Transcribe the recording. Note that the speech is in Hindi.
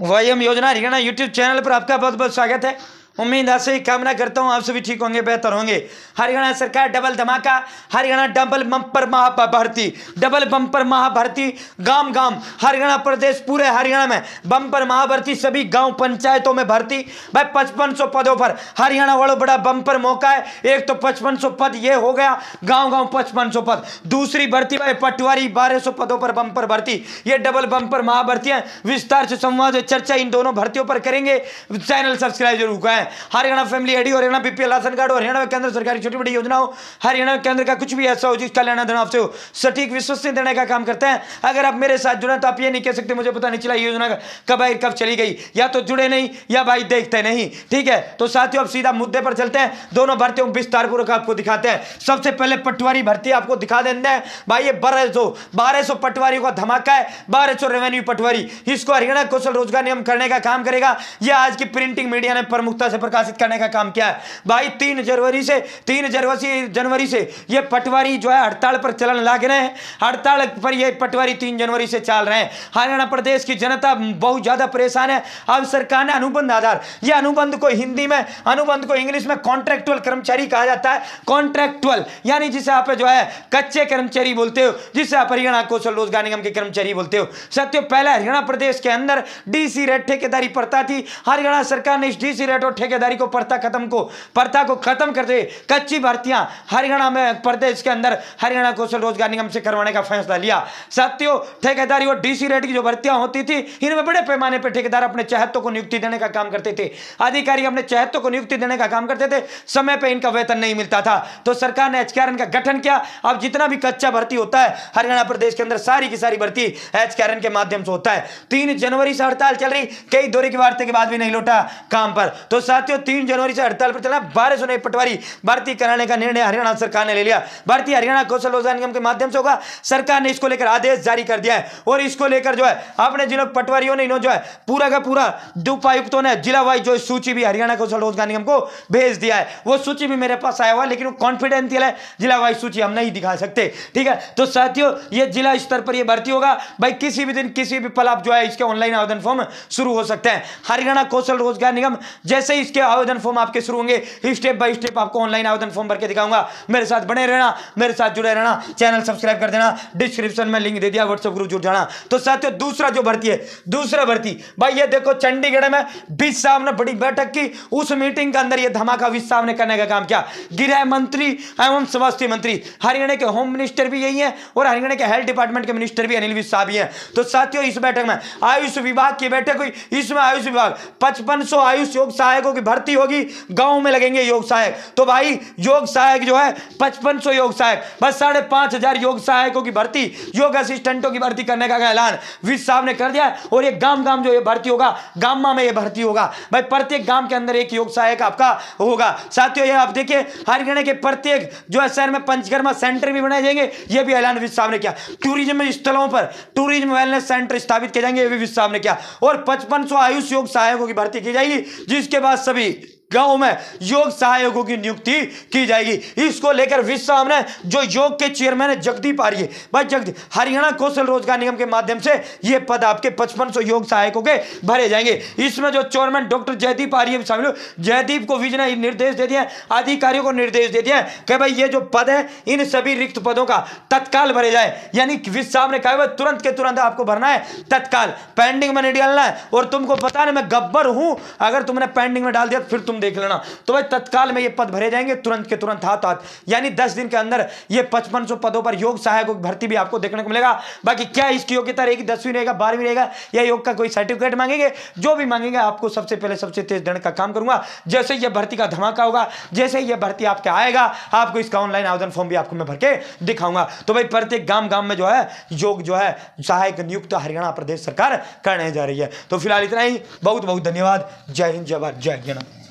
वाई एम योजना हरियाणा यूट्यूब चैनल पर आपका बहुत बहुत स्वागत है उम्मीद आपसे कामना करता हूँ आप सभी ठीक होंगे बेहतर होंगे हरियाणा सरकार डबल धमाका हरियाणा डबल बम्पर महाभारती डबल बम्पर महाभर्ती गांव गांव हरियाणा प्रदेश पूरे हरियाणा में बम्पर महाभर्ती सभी गांव पंचायतों में भर्ती भाई पचपन सौ पदों पर हरियाणा वालों बड़ा बम्पर मौका है एक तो पचपन सौ पद ये हो गया गाँव गाँव पचपन सौ पद दूसरी भर्ती भाई पटवारी बारह सौ पदों पर बम्पर भर्ती ये डबल बम्पर महाभर्ती है विस्तार से संवाद चर्चा इन दोनों भर्तियों पर करेंगे चैनल सब्सक्राइब जरूर करें है Haryana family ID Haryana BPL ration card और हरियाणा केंद्र सरकार की छोटी बड़ी योजनाओं हरियाणा केंद्र का कुछ भी ऐसा हो जिसका लेना देना आपसे हो सटीक विश्वसनीय देने का काम करते हैं अगर आप मेरे साथ जुड़े तो आप ये नहीं कह सकते मुझे पता नहीं चला योजना कब आई कब चली गई या तो जुड़े नहीं या भाई देखते नहीं ठीक है तो साथियों अब सीधा मुद्दे पर चलते हैं दोनों भर्तियों विस्तार पूर्वक आपको दिखाते हैं सबसे पहले पटवारी भर्ती आपको दिखा देते हैं भाई ये बारह सौ बारह सौ पटवारी का धमाका है बारह सौ रेवेन्यू पटवारी इसको हरियाणा कौशल रोजगार नियम करने का काम करेगा यह आज की प्रिंटिंग मीडिया ने प्रमुखता से प्रकाशित करने का काम किया है भाई तीन जनवरी से तीन जनवरी जनवरी से ये पटवारी जो है हड़ताल पर चलन लाग रहे हैं हड़ताल पर ये पटवारी तीन जनवरी से चल रहे हैं हरियाणा प्रदेश की जनता बहुत ज़्यादा परेशान है अब सरकार ने अनुबंध आधार ये अनुबंध को हिंदी में अनुबंध को इंग्लिश में कॉन्ट्रेक्टुअल कर्मचारी कहा जाता है कॉन्ट्रेक्टुअल यानी जिसे आप जो है कच्चे कर्मचारी बोलते हो जिसे आप हरियाणा कौशल रोजगार निगम के कर्मचारी बोलते हो सत्य पहले हरियाणा प्रदेश के अंदर डीसी रेट ठेकेदारी पड़ता थी हरियाणा सरकार ने इस डीसी रेट और ठेकेदारी को प्रथा खत्म को प्रथा को खत्म करते हुए कच्ची भर्तियां हरियाणा में प्रदेश के अंदर हरियाणा कौशल रोजगार निगम से करवाने का फैसला लिया साथियों ठेकेदारी और डीसी रेट की जो भर्तियां होती थी इनमें बड़े पैमाने पर ठेकेदार अपने चहतों को नियुक्ति देने का काम करते थे अधिकारी अपने चहतों को नियुक्ति देने का काम करते थे समय पर इनका वेतन नहीं मिलता था तो सरकार ने एच का गठन किया अब जितना भी कच्चा भर्ती होता है हरियाणा प्रदेश के अंदर सारी की सारी भर्ती एच के माध्यम से होता है तीन जनवरी से हड़ताल चल रही कई दौरे की वार्ता के बाद भी नहीं लौटा काम पर तो साथियों तीन जनवरी से हड़ताल पर चला बारह सौ नए पटवारी भारतीय कराने का निर्णय हरियाणा सरकार ने ले लिया भारतीय हरियाणा कौशल रोजगार निगम के माध्यम से होगा सरकार ने इसको लेकर आदेश जारी कर दिया है और इसको लेकर जो है अपने जिलों पटवारियों ने जो है पूरा का पूरा उपायुक्तों ने जिला वाइज जो सूची भी हरियाणा कौशल रोजगार निगम को भेज दिया है वो सूची भी मेरे पास आया हुआ लेकिन वो कॉन्फिडेंशियल है जिला वाइज सूची हम नहीं दिखा सकते ठीक है तो साथियों ये जिला स्तर पर ये भर्ती होगा भाई किसी भी दिन किसी भी पल आप जो है इसके ऑनलाइन आवेदन फॉर्म शुरू हो सकते हैं हरियाणा कौशल रोजगार निगम जैसे ही इसके आवेदन फॉर्म आपके शुरू होंगे स्टेप बाय स्टेप आपको ऑनलाइन आवेदन फॉर्म भर के दिखाऊंगा मेरे साथ बने रहना मेरे साथ जुड़े रहना चैनल सब्सक्राइब कर देना डिस्क्रिप्शन में लिंक दे दिया व्हाट्सएप ग्रुप जुड़ जाना तो साथियों दूसरा जो भर्ती है दूसरा भर्ती भाई ये देखो चंडीगढ़ में बीस साहब ने बड़ी बैठक की उस मीटिंग के अंदर यह धमाका बीस साहब ने करने का काम किया गृह मंत्री एवं स्वास्थ्य मंत्री हरियाणा के होम मिनिस्टर भी यही है और हरियाणा के हेल्थ डिपार्टमेंट के मिनिस्टर भी अनिल साहब ही है तो साथियों इस बैठक में आयुष विभाग की बैठक हुई इसमें आयुष विभाग पचपन आयुष योग सहायकों की भर्ती होगी गांव में लगेंगे योग सहायक तो भाई योग सहायक जो है पचपन सौ योग सहायक बस साढ़े पांच हजार योग सहायकों की भर्ती योग असिस्टेंटों की भर्ती करने का ऐलान विज साहब ने कर दिया और एक गांव गांव जो ये भर्ती होगा गामा में यह भर्ती होगा भाई प्रत्येक गांव के अंदर एक योग सहायक आपका होगा साथियों ये आप देखिए हरियाणा के प्रत्येक जो है शहर में पंचकर्मा सेंटर भी बनाए जाएंगे ये भी ऐलान विज साहब ने किया टूरिज्म स्थलों पर टूरिज्म वेलनेस सेंटर स्थापित किए जाएंगे ये भी विज साहब ने किया और पचपन सौ आयुष योग सहायकों की भर्ती की जाएगी जिसके बाद सभी गांव में योग सहायकों की नियुक्ति की जाएगी इसको लेकर विश्व हमने जो योग के चेयरमैन है जगदीप आर्य भाई जगदीप हरियाणा कौशल रोजगार निगम के माध्यम से ये पद आपके पचपन योग सहायकों के भरे जाएंगे इसमें जो चेयरमैन डॉक्टर जयदीप आर्य भी शामिल जयदीप को विज निर्देश दे दिया अधिकारियों को निर्देश दे दिया कि भाई ये जो पद है इन सभी रिक्त पदों का तत्काल भरे जाए यानी विश्व ने कहा तुरंत के तुरंत आपको भरना है तत्काल पेंडिंग में नहीं डालना है और तुमको पता नहीं मैं गब्बर हूं अगर तुमने पेंडिंग में डाल दिया तो फिर तुम देख लेना तो भाई तत्काल में ये पद भरे जाएंगे तुरंत के तुरंत हाथ हाथ यानी दस दिन के अंदर ये पचपन सौ पदों पर योग सहायक भर्ती भी आपको देखने को मिलेगा बाकी क्या इसकी योग्यता रहेगी दसवीं रहेगा बारहवीं रहेगा या योग का कोई सर्टिफिकेट मांगेंगे जो भी मांगेंगे आपको सबसे पहले सबसे तेज दंड का काम करूंगा जैसे यह भर्ती का धमाका होगा जैसे यह भर्ती आपके आएगा आपको इसका ऑनलाइन आवेदन फॉर्म भी आपको मैं भर के दिखाऊंगा तो भाई प्रत्येक गांव गांव में जो है योग जो है सहायक नियुक्त हरियाणा प्रदेश सरकार करने जा रही है तो फिलहाल इतना ही बहुत बहुत धन्यवाद जय हिंद जय भारत जय ज्ञान